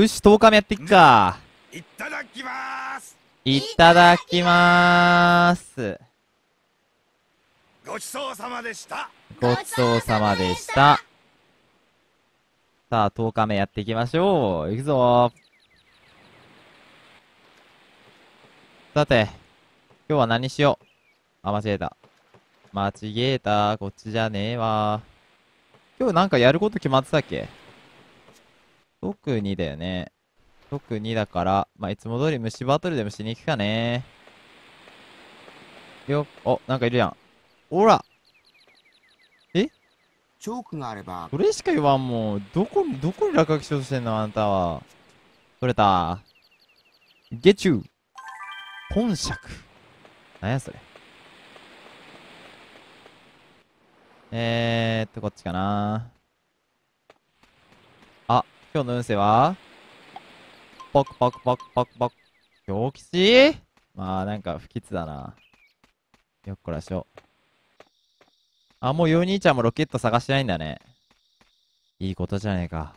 よし、10日目やっていくか。いただきますいただきますごちそうさまでしたごちそうさまでしたさあ、10日目やっていきましょう。いくぞさて、今日は何しよう。あ、間違えた。間違えた。こっちじゃねえわ。今日なんかやること決まってたっけ特にだよね。特にだから、まあ、いつも通り虫バトルでもしに行くかね。よ、お、なんかいるやん。おらえチョークがあれば。それしか言わんもん。どこに、どこに落書きしようとしてんのあんたは。取れた。ゲチュー。本尺。なんやそれ。えーっと、こっちかな。今日の運勢はパクパクパクパクパク。狂吉まあ、なんか不吉だな。よっこらしょ。あ、もうヨ兄ちゃんもロケット探してないんだね。いいことじゃねえか。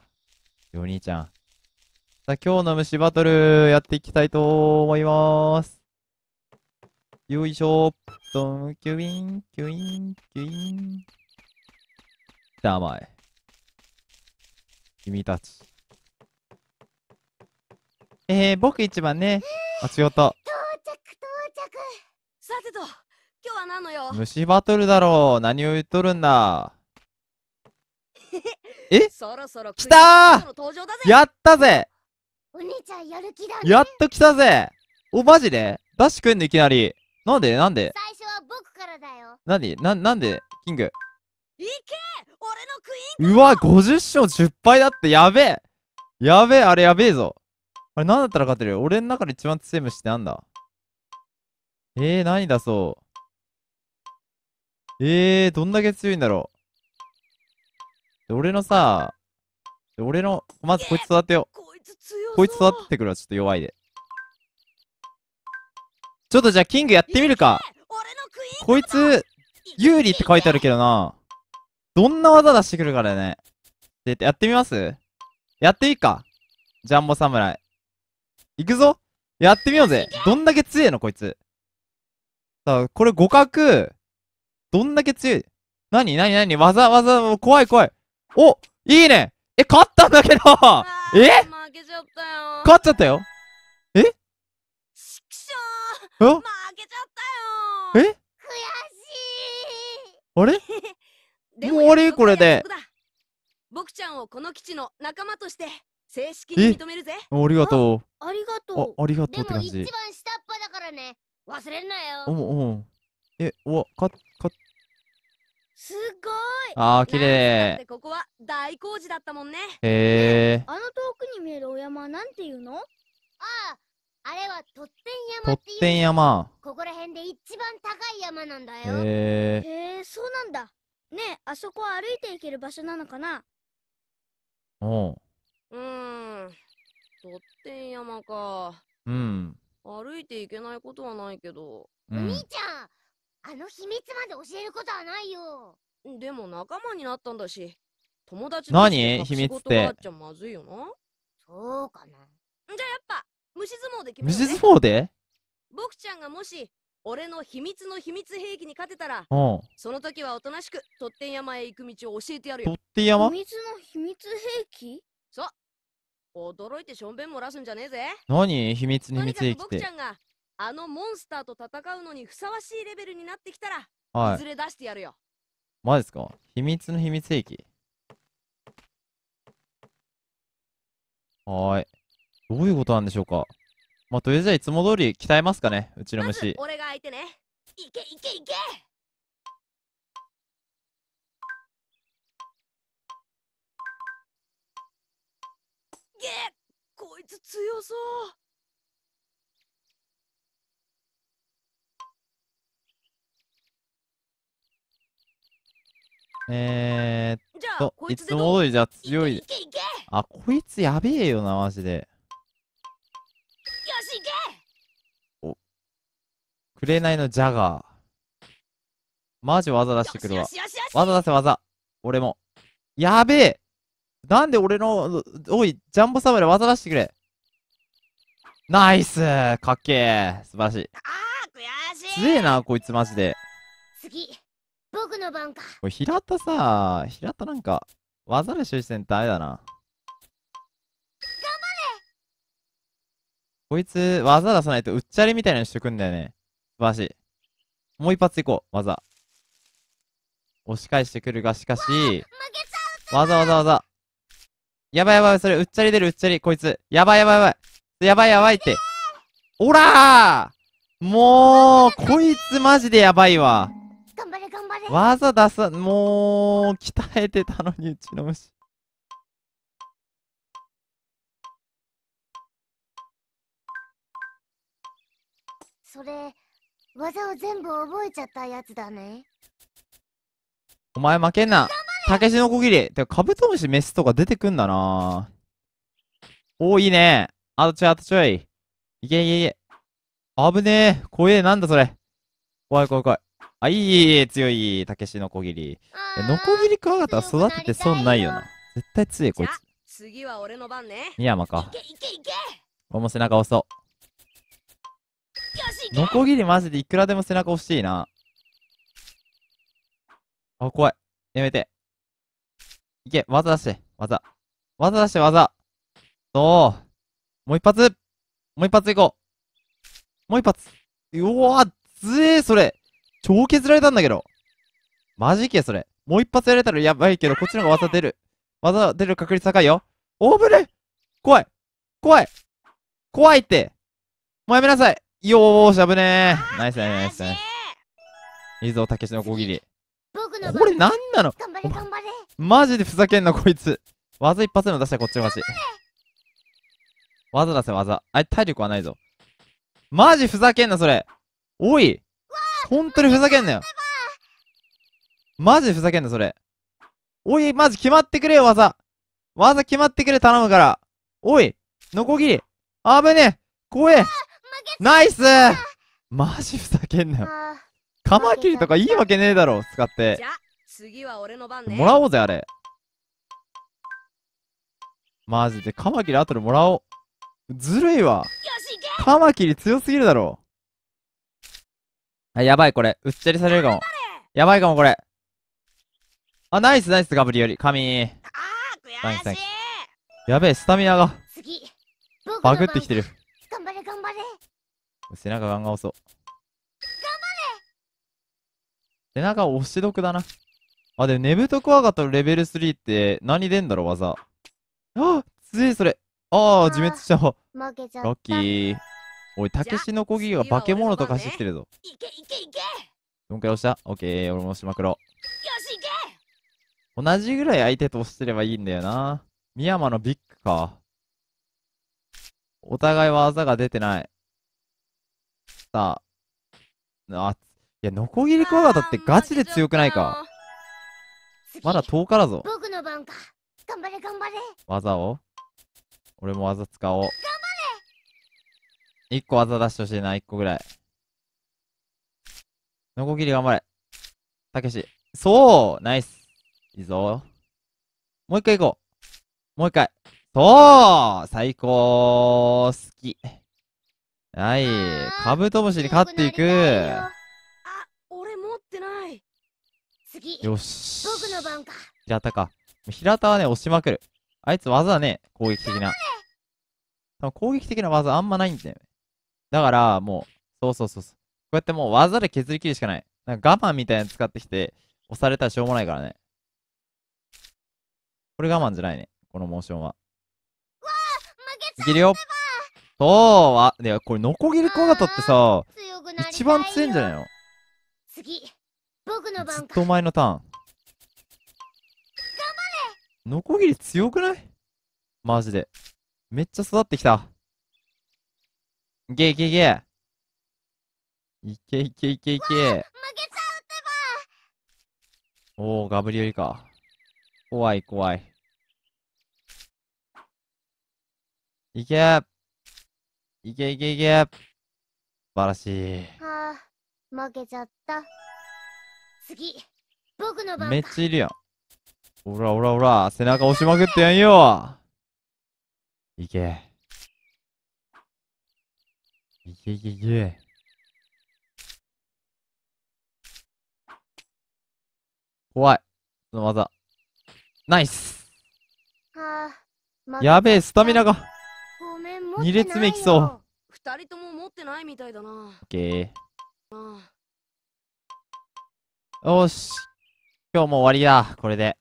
ヨ兄ちゃん。さあ、今日の虫バトルやっていきたいと思います。よいしょ。ドン、キュイン、キュイン、キュイン。ダマイ。君たち。えー、僕一番ね。あ、違った。到着、到着。さてと、今日は何のよ虫バトルだろう。何を言っとるんだ。えそろそろ来たやったぜお兄ちゃんやる気だ、ね、やっと来たぜお、マジでダッシュくんでいきなり。なんでなんで最初は僕からだよ。なにな、なんでキング。いけうわ50勝10敗だってやべえやべえあれやべえぞあれ何だったら勝てる俺の中で一番強い虫ってなんだえー、何だそうえー、どんだけ強いんだろう俺のさ俺のまずこいつ育てようこいつ育ててくるわちょっと弱いでちょっとじゃあキングやってみるかこいつ有利って書いてあるけどなどんな技出してくるからね。で、やってみますやっていいかジャンボ侍。行くぞやってみようぜどんだけ強いのこいつ。さあ、これ互角。どんだけ強いなになになに技、技、怖い怖い。おいいねえ、勝ったんだけどえ負けちゃったよ勝っちゃったよえしくしょー負けちゃったよえ悔しいあれ もう終わりこれで。僕ちゃんをこの基地の仲間として正式に認めるぜ。ありがとう。ありがとう。ありがとうって感じ。でも一番下っ端だからね。忘れんなよ。おお。え、わ、か、か。すごい。ああ、綺麗。ここは大工事だったもんね。へえ。あの遠くに見えるお山なんていうの？ああ、あれはとってん山っていう。とってん山。ここら辺で一番高い山なんだよ。へえ。へえ、そうなんだ。ねえ、あそこ歩いていける場所なのかなおう。うーん。とってん山か。うん。歩いていけないことはないけど。うん、お兄ちゃん、あの秘密まで教えることはないよ。でも仲間になったんだし、友達の秘密って。ちゃまずいよな。そうかな。じゃあやっぱ、虫相撲で決める、ね、虫相撲で僕ちゃんがもし俺の秘密の秘密兵器に勝てたら、うん、その時はおとなしく、とってん山へ行く道を教えてやるよ。とってん山秘密の秘密兵器そう。驚いてしょんべん漏らすんじゃねえぜ。何秘密秘密兵器僕ちゃんが、あのモンスターと戦うのにふさわしいレベルになってきたら、はい、いずれ出してやるよ。マジですか秘密の秘密兵器はーい。どういうことなんでしょうかまあ、とりあえずじいつも通り鍛えますかね、うちの虫。ま、俺が相手ね。いけいけいけげこいつ強そう。えーっと、いつも通りじゃ強い。あ、こいつやべえよな、マジで。れないのジャガー。マジ技出してくるわ。技出せ技。俺も。やべえなんで俺の、おい、ジャンボサムラ技出してくれ。ナイスかっけえ素晴らしい。ああ、悔しい強えな、こいつマジで。次、僕の番か。これ平田さ、平田なんか、技で終始戦あれだな。頑張れこいつ、技出さないとうっちゃりみたいなのしてくんだよね。晴らしい。もう一発いこう、技。押し返してくるが、しかし、わざわざわざ。やばいやばい、それ、うっちゃり出る、うっちゃり、こいつ。やばいやばいやばい。やばいやばいって。おらーもう、こいつマジでやばいわ。頑張れ頑張れ。技出さ、もう、鍛えてたのに、うちの虫。それ、技を全部覚えちゃったやつだねお前負けんな竹しのこぎりてかカブトムシメスとか出てくんだなおおいいねあとちょいあとちょいいけいけいけ危ねえ怖えなんだそれ怖い怖い怖いあいい強い竹しのこぎりぎりかわクワガタ育てて損ないよな絶対強いこいつ次は俺の番ね。三山か。いけいけいけこも背中押そう。ノコギリマジでいくらでも背中欲しいな。あ、怖い。やめて。いけ、技出して、技。技出して、技。そう。もう一発もう一発いこう。もう一発。うわー、つえー、それ。超削られたんだけど。マジけ、それ。もう一発やれたらやばいけど、こっちの方が技出る。技出る確率高いよ。ーぶレ怖い怖い怖いってもうやめなさいよーし、危ねー。ナイスだね、ナイスね。いいぞ、たけしのこぎり。これ何なの頑張れ頑張れマジでふざけんな、こいつ。技一発でも出したらこっちのし。ち。技出せ、技。あれ、体力はないぞ。マジふざけんな、それ。おい本当にふざけんなよ。マジふざけんな、それ。おい、マジ決まってくれよ、技。技決まってくれ、頼むから。おい、ノコギリ。危ねえ。怖え。ナイスマジふざけんなよ。カマキリとかいいわけねえだろ、使って。じゃ、次は俺の番ね。もらおうぜ、あれ。マジで、カマキリ後でもらおう。ずるいわ。カマキリ強すぎるだろ。あ、やばい、これ。うっちゃりされるかも。やばいかも、これ。あ、ナイス、ナイス、ガブリより。神。あー、悔しい。やべえ、スタミナが。バグってきてる。背中ガンガン押そう。背中押し毒だな。あ、でも、ネブトクワガタレベル3って何出んだろ、技。あついそれ。ああ、自滅した。負けちゃラッキー。おい、たけしのこぎが化け物とかしててるぞ。いけいけいけどんくらい押したオッケー、俺もしまくろう。同じぐらい相手と押してればいいんだよな。深山のビッグか。お互いは技が出てない。タ。あ、いや、ノコギリクワガタってガチで強くないか。まだ10日だぞ。僕の番か。頑張れ頑張れ。技を俺も技使おう。頑張れ !1 個技出してほしいな、1個ぐらい。ノコギリ頑張れ。たけし。そうナイスいいぞ。もう一回行こう。もう一回。そう最高好き。はい。カブトムシに勝っていく。あ、俺持ってない。次。よし。僕の番か。平田か。平田はね、押しまくる。あいつ技ね、攻撃的な。多分攻撃的な技あんまないんだよね。だから、もう、そうそうそうそう。こうやってもう技で削り切るしかない。なんか我慢みたいなの使ってきて、押されたらしょうもないからね。これ我慢じゃないね。このモーションは。いけるよ。そうあ、いや、これ、ノコギリクワガタってさ、一番強いんじゃないの次、僕の番ずっとお前のターン。頑張れノコギリ強くないマジで。めっちゃ育ってきた。いけいけいけ。いけいけいけいけ。負けちゃうってばおガブリよりか。怖い怖い。いけーいけいけいけ素晴らしい。はあ、負けちゃった。次、僕の番めっちゃいるやん。おらおらおら、背中押しまくってやんよ。いけ。いけいけいけ。怖い。その技。ナイス。はあ、やべえ、スタミナが。2列目きそう2人とも持ってないみたいだなオッケーよし今日も終わりだこれで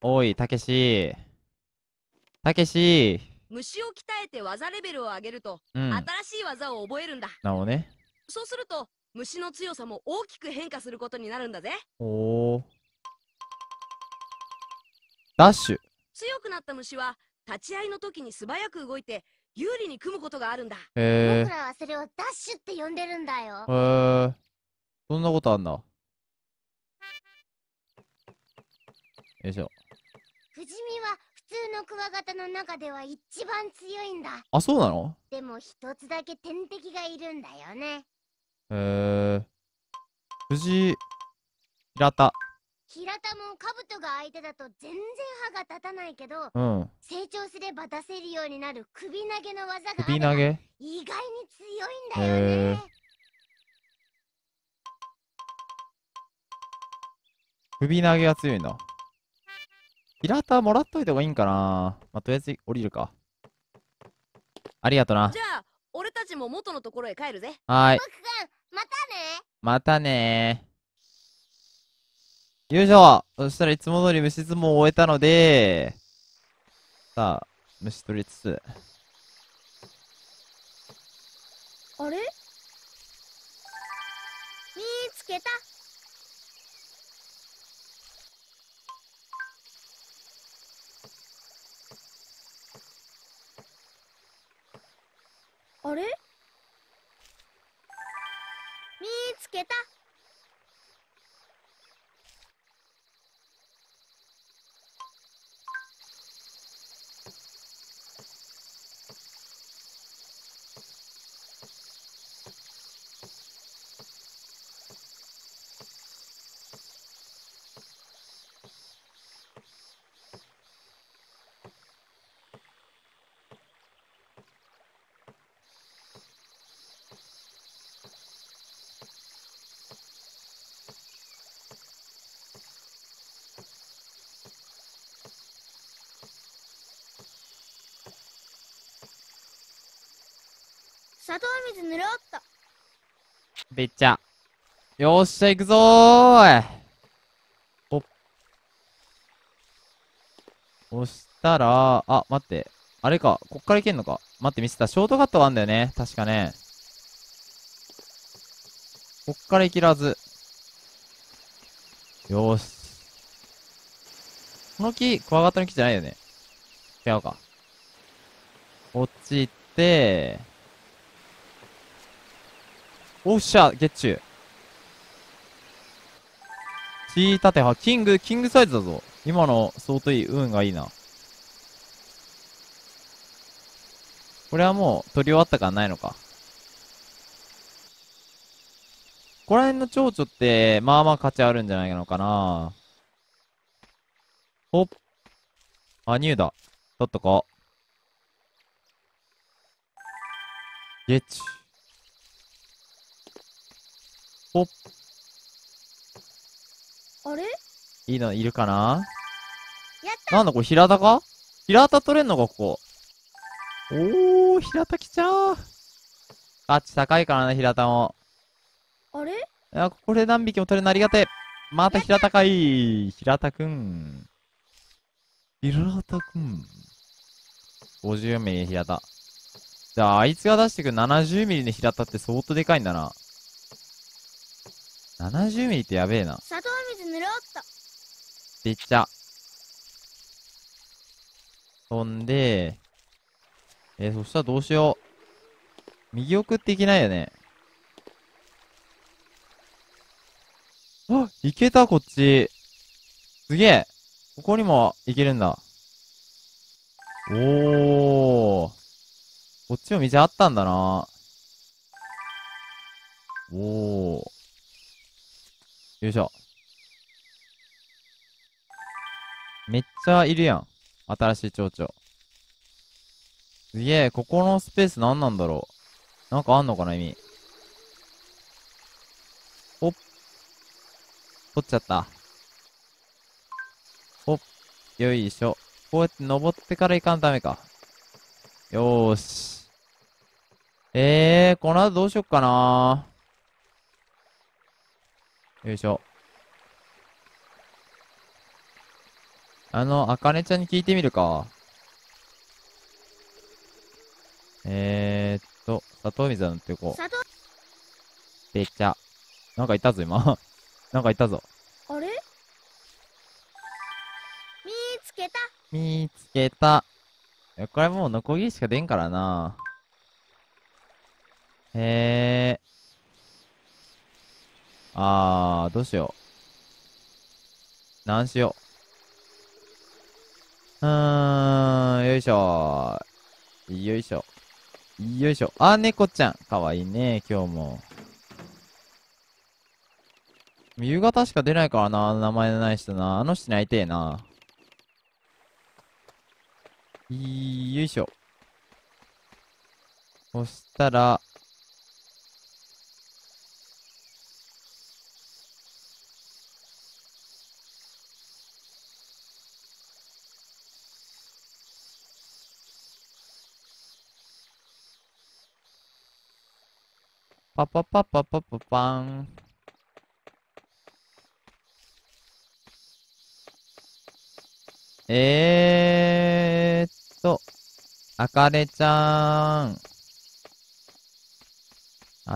おいたけしたけし虫を鍛えて技レベルを上げると、うん、新しい技を覚えるんだなおねそうすると虫の強さも大きく変化することになるんだぜおおダッシュ強くなった虫は立ち合いの時に素早く動いて有利に組むことがあるんだ。へえ。僕らはそれをダッシュって呼んでるんだよ。へえ。そんなことあんな。よいしょ。不死身は普通のクワガタの中では一番強いんだ。あ、そうなのでも一つだけ天敵がいるんだよね。へえ。不死。平田。平田も兜が相手だと全然歯が立たないけど、うん、成長すれば出せるようになる首投げの技が首投げ意外に強いんだよね。首投げは強いんだ。平田もらっといた方がいいんかなまあ、とりあえず降りるか。ありがとな。じゃあ、俺たちも元のところへ帰るぜ。はい。またね。またねよいしょそしたらいつも通り虫相撲を終えたので、さあ、虫取りつつ。あれ見つけたあれ見つけた砂糖水塗ろうっとべっちゃんよっしゃ行くぞーいおしたらあ待ってあれかこっからいけんのか待って見せたショートカットがあんだよね確かねこっからいきらずよしこの木クワガタの木じゃないよね違うかこっち行っておっしゃ、ゲッチュ。チータテハ、キング、キングサイズだぞ。今の相当いい、運がいいな。これはもう取り終わったからないのか。ここら辺の蝶々って、まあまあ価値あるんじゃないのかな。おっ。あ、ニューだ。取っとこう。ゲッチュ。おあれいいの、いるかななんだこれ、平田か平田取れんのか、ここ。おー、平田来ちゃう。価チ高いからね、平田も。あれいや、ここで何匹も取れるのありがてまた平田かい。平田くん。平田くん。50ミリ、平田。じゃあ、あいつが出してくる70ミリの平田って相当でかいんだな。70ミリってやべえな。砂糖水塗ろうっと。できた。飛んで、えー、そしたらどうしよう。右奥っていけないよね。あ、行けた、こっち。すげえ。ここにも行けるんだ。おー。こっちも道あったんだな。おー。よいしょ。めっちゃいるやん。新しい蝶々。すげえ、ここのスペース何なんだろう。なんかあんのかな、意味。ほっ。取っちゃった。ほっ。よいしょ。こうやって登ってから行かんためか。よーし。えー、この後どうしよっかなー。よいしょ。あの、あかねちゃんに聞いてみるか。えー、っと、砂糖水は塗っていこう。砂ちゃ。なんかいたぞ、今。なんかいたぞ。あれ見つけた。見つけた。これもうノコギリしか出んからな。へえ。あー、どうしよう。なんしよう。うーん、よいしょよいしょ。よいしょ。あ、猫ちゃん。かわいいね、今日も。夕方しか出ないからな、名前のない人な。あの人に会いてえな。よいしょ。そしたら、パパパパパパパン。えーっと、あかねちゃーん。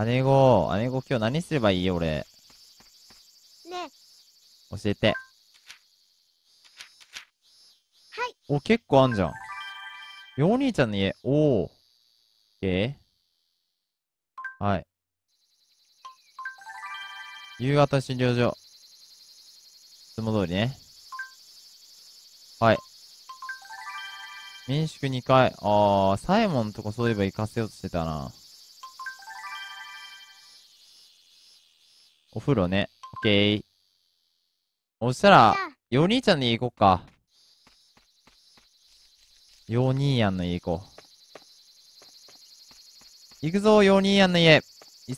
姉子、姉子今日何すればいい俺。ね教えて。はい。お、結構あんじゃん。よお兄ちゃんの家、おー。えはい。夕方診療所。いつも通りね。はい。民宿2階。あー、サイモンとかそういえば行かせようとしてたな。お風呂ね。オッケー。そしたら、ヨニーちゃんの家行こうか。ヨニーんの家行こう。行くぞ、ヨニーんの家。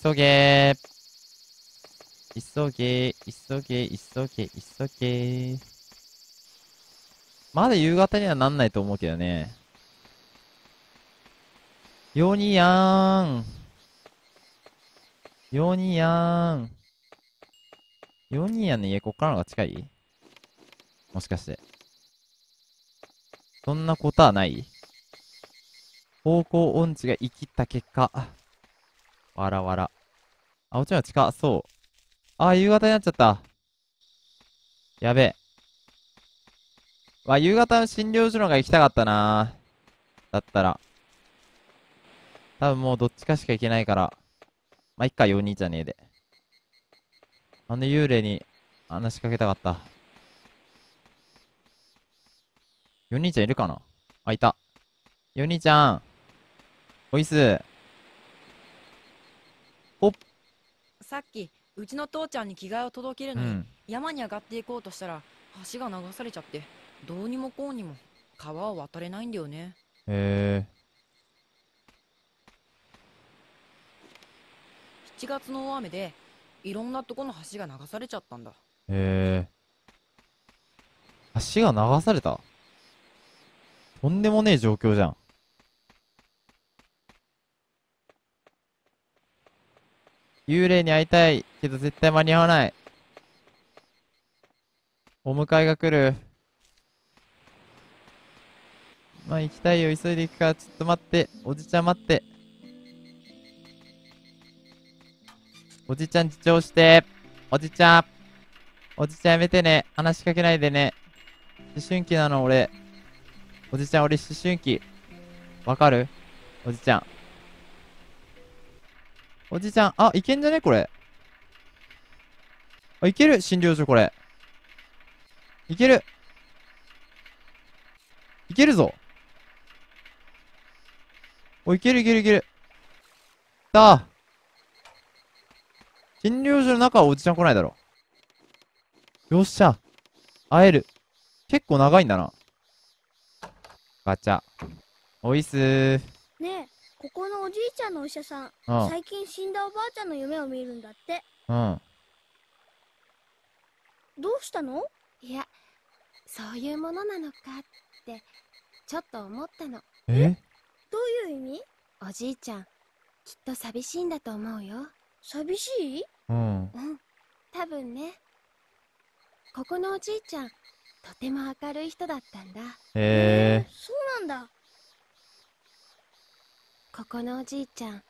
急げー。急げ、急げ、急げ、急げ。まだ夕方にはなんないと思うけどね。ヨニヤーン。ヨニヤーン。ヨニヤの家、こっからのが近いもしかして。そんなことはない方向音痴が生きった結果。わらわら。あ、もちろん近そう。あ、夕方になっちゃった。やべえ。わ、夕方の診療所のが行きたかったなだったら。多分もうどっちかしか行けないから。まあ、いっか、4兄ちゃんねえで。あの幽霊に話しかけたかった。4兄ちゃんいるかなあ、いた。4兄ちゃん。おいす。おっ。さっき、うちの父ちゃんに着替えを届けるのに、うん、山に上がっていこうとしたら橋が流されちゃってどうにもこうにも川を渡れないんだよねへえ7月の大雨でいろんなとこの橋が流されちゃったんだへえ橋が流されたとんでもねえ状況じゃん幽霊に会いたいけど絶対間に合わない。お迎えが来る。まあ行きたいよ、急いで行くから、ちょっと待って。おじちゃん待って。おじちゃん自重して。おじちゃん。おじちゃんやめてね。話しかけないでね。思春期なの、俺。おじちゃん、俺思春期。わかるおじちゃん。おじちゃん。あ、いけんじゃねこれ。あ、いける診療所、これ。いける。いけるぞ。お、いけるいけるいける。あ。診療所の中はおじちゃん来ないだろ。よっしゃ。会える。結構長いんだな。ガチャ。おいっすー。ねえ。ここのおじいちゃんのお医者さん、うん、最近死んだおばあちゃんの夢を見るんだって。うん。どうしたのいや、そういうものなのかって、ちょっと思ったの。えどういう意味おじいちゃん、きっと寂しいんだと思うよ。寂しいうん。うん、多分ね。ここのおじいちゃん、とても明るい人だったんだ。へえー、そうなんだ。ここのおじいちゃん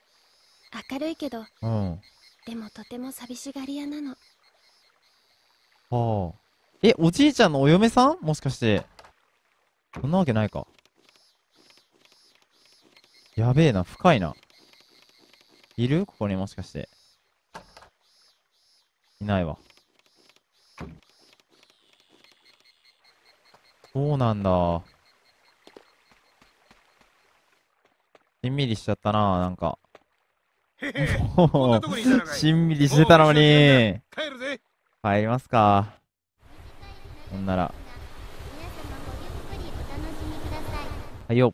明るいけど、うん、でもとても寂しがり屋なのはあえおじいちゃんのお嫁さんもしかしてそんなわけないかやべえな深いないるここにもしかしていないわそうなんだしんみりしちゃったななんか。しんみりしてたのに。帰るぜ。帰りますか。ほんなら。はいよ。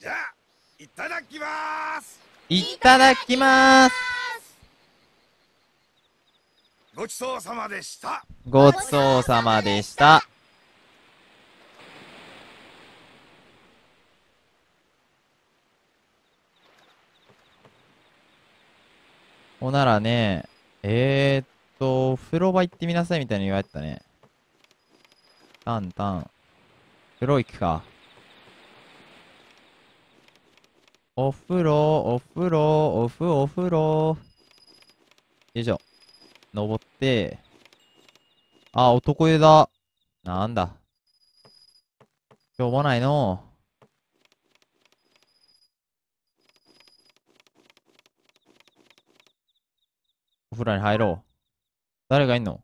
じゃあ、いただきますいただきますごちそうさまでしたごちそうさまでしたほならね、えー、っと、お風呂場行ってみなさいみたいに言われたね。タンタン。風呂行くか。お風呂、お風呂、お風お風呂。よいしょ。登って。あ、男湯だ。なんだ。しょうもないの風呂に入ろう。誰がいんの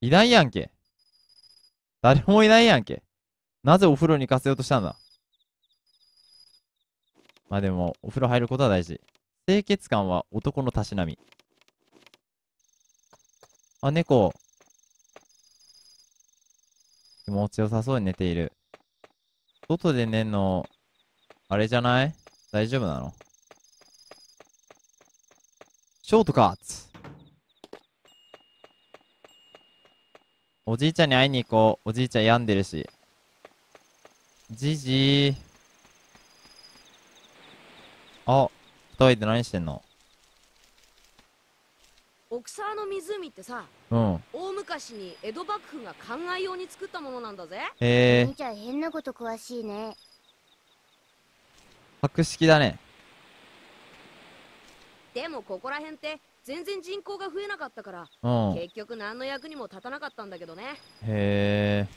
いないやんけ。誰もいないやんけ。なぜお風呂に行かせようとしたんだまあでも、お風呂入ることは大事。清潔感は男のたしなみ。あ、猫。気持ちよさそうに寝ている。外で寝んの、あれじゃない大丈夫なのショートカット。おじいちゃんに会いに行こう。おじいちゃん病んでるし。じじー。あ、二人で何してんの奥沢の湖ってさ、うん、大昔に江戸幕府が考え用に作ったものなんだぜ。へえ。いちゃん変なこと詳しいね。博識だね。でもここら辺って全然人口が増えなかったから、うん、結局何の役にも立たなかったんだけどねへえ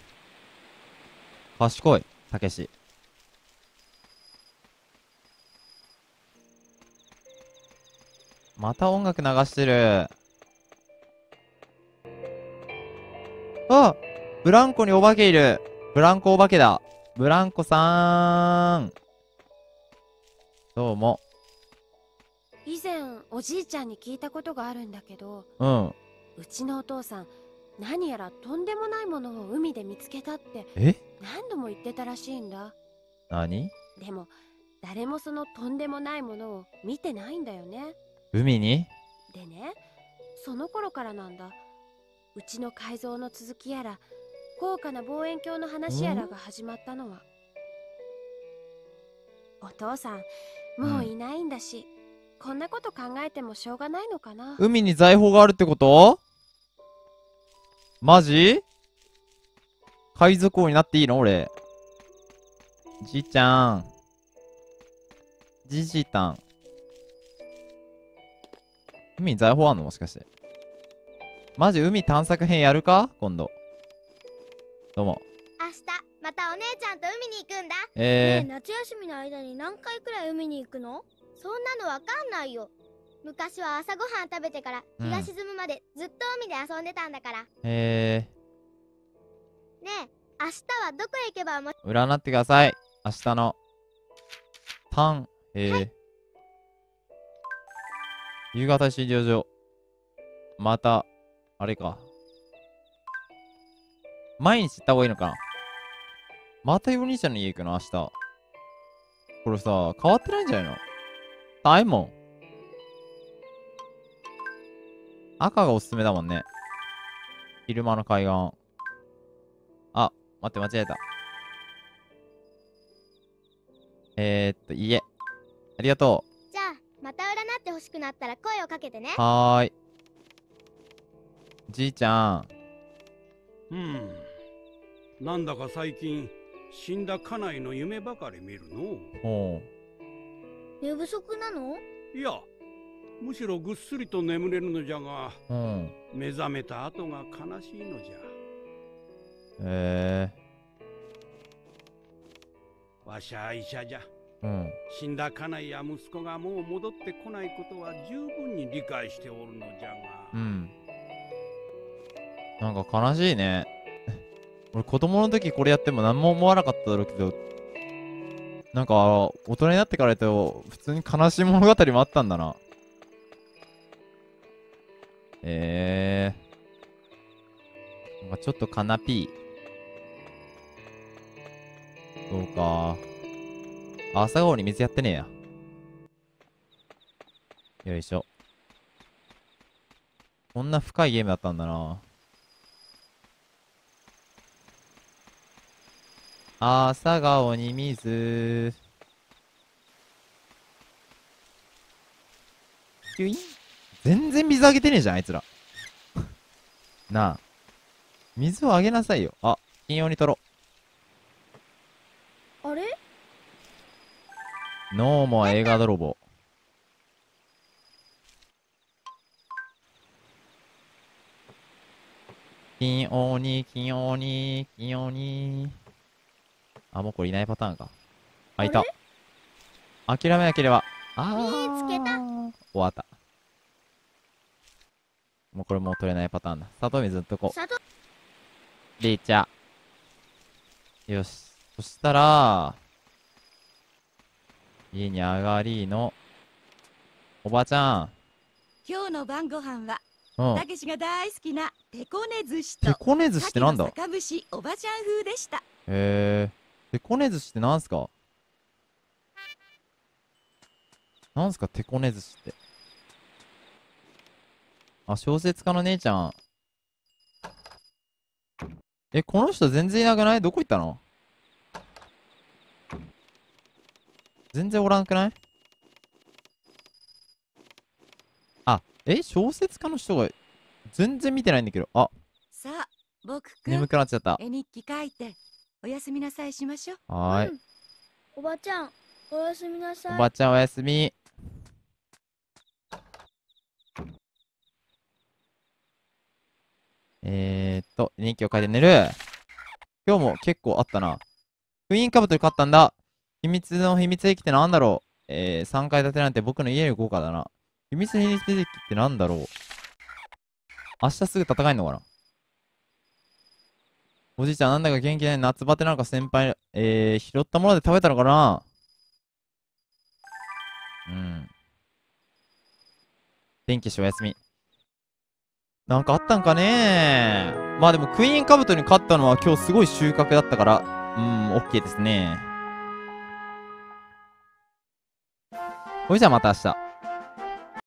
賢いたけしまた音楽流してるあブランコにお化けいるブランコお化けだブランコさーんどうも前おじいちゃんに聞いたことがあるんだけど、うん、うちのお父さん何やらとんでもないものを海で見つけたって何度も言ってたらしいんだ何でも誰もそのとんでもないものを見てないんだよね海にでねその頃からなんだうちの改造の続きやら高価な望遠鏡の話やらが始まったのは、お父さんもういないんだし、こんなこと考えてもしょうがないのかな海に財宝があるってことマジ海賊王になっていいの俺。じいちゃん。じじたん。海に財宝あんのもしかして。マジ海探索編やるか今度。どうも。明日、またお姉ちゃんと海に行くんだ。えー、え夏休みの間に何回くらい海に行くのそんなのわかんないよ昔は朝ごはん食べてから日が沈むまでずっと海で遊んでたんだから、うん、へえねえ明日はどこへ行けば占ってください明日のパンへえ、はい、夕方診療所またあれか毎日行った方がいいのかなまたお兄ちゃんの家行くの明日これさ変わってないんじゃないのないもん。赤がおすすめだもんね。昼間の海岸。あ、待って、間違えた。えー、っと、家。ありがとう。じゃあ、また占ってほしくなったら声をかけてね。はーい。じいちゃん。うん。なんだか最近、死んだ家内の夢ばかり見るの。ほう。寝不足なのいやむしろぐっすりと眠れるのじゃが、うん、目覚めた後が悲しいのじゃへえわしゃ医者じゃ、うん、死んだ家内や息子がもう戻ってこないことは十分に理解しておるのじゃがうんなんか悲しいね 俺子供の時これやっても何も思わなかっただろうけどなんか、大人になってからやと、普通に悲しい物語もあったんだな。えー。なんかちょっとカナピー。そうか。朝顔に水やってねえや。よいしょ。こんな深いゲームだったんだな。朝顔に水。全然水あげてねえじゃん、あいつら。なあ。水をあげなさいよ。あ、金曜に取ろう。あれノーモア映画泥棒。金鬼、金鬼、金鬼。あ、もうこれいないパターンか。あ、いた。諦めなければ。あー。見つけた。終わった。もうこれもう取れないパターンだ。砂糖水ずっとこう。リーチャー。よし。そしたら、家に上がりの、おばちゃん。今日の晩ご飯は、たけしが大好きな手こね寿司と、手こね寿司ってなんだ酒蒸しおばちゃん風でした。へえ。てこね寿司ってなんすかなんすかてこね寿司って。あ、小説家の姉ちゃん。え、この人全然いなくないどこ行ったの全然おらんくないあ、え、小説家の人が全然見てないんだけど。あ。さあ、僕眠くなっちゃった。絵日記書いて。おやすみなさいしましょう。はい、うん、おばちゃん、おやすみなさい。おばちゃん、おやすみ。えー、っと、人気を変えて寝る。今日も結構あったな。クイーンカブトよかったんだ。秘密の秘密兵器ってなんだろうえー、3階建てなんて僕の家より豪華だな。秘密の秘密兵器ってなんだろう明日すぐ戦えんのかなおじいちゃん、なんだか元気ない。夏バテなんか先輩、えー、拾ったもので食べたのかなうん。電気しお休み。なんかあったんかねまあでも、クイーンカブトに勝ったのは今日すごい収穫だったから、うん、オッケーですね。ほいじゃあまた明日。